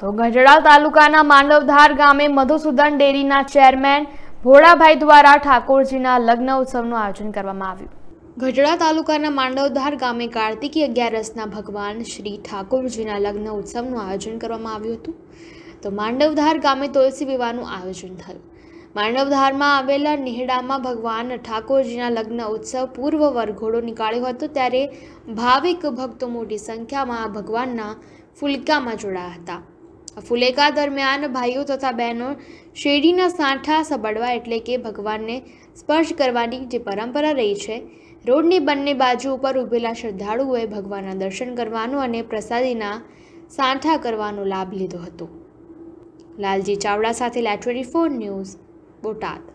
તો ગઢડા તાલુકાના માંડવધાર ગામે મધુસૂદન ડેરીના ચેરમેન ભોળાભાઈ દ્વારા ઠાકોરજીના લગ્ન ઉત્સવનું આયોજન કરવામાં આવ્યું ગઢડા તાલુકાના માંડવધાર ગામે કાર્તિકી અગિયારસના ભગવાન શ્રી ઠાકોરજીના લગ્ન ઉત્સવનું આયોજન કરવામાં આવ્યું હતું તો માંડવધાર ગામે તુલસી વિવાહનું આયોજન થયું માંડવધારમાં આવેલા નેહડામાં ભગવાન ઠાકોરજીના લગ્ન ઉત્સવ પૂર્વ વરઘોડો નીકાળ્યો હતો ત્યારે ભાવિક ભક્તો મોટી સંખ્યામાં ભગવાનના ફુલકામાં જોડાયા હતા ફુલેકા દરમિયાન ભાઈઓ તથા બહેનો શેરડીના સાંઠા સબડવા એટલે કે ભગવાનને સ્પર્શ કરવાની જે પરંપરા રહી છે રોડની બંને બાજુ ઉપર ઊભેલા શ્રદ્ધાળુઓએ ભગવાનના દર્શન કરવાનું અને પ્રસાદીના સાંઠા કરવાનો લાભ લીધો હતો લાલજી ચાવડા સાથે લેટવેરી ફોર ન્યૂઝ બોટાદ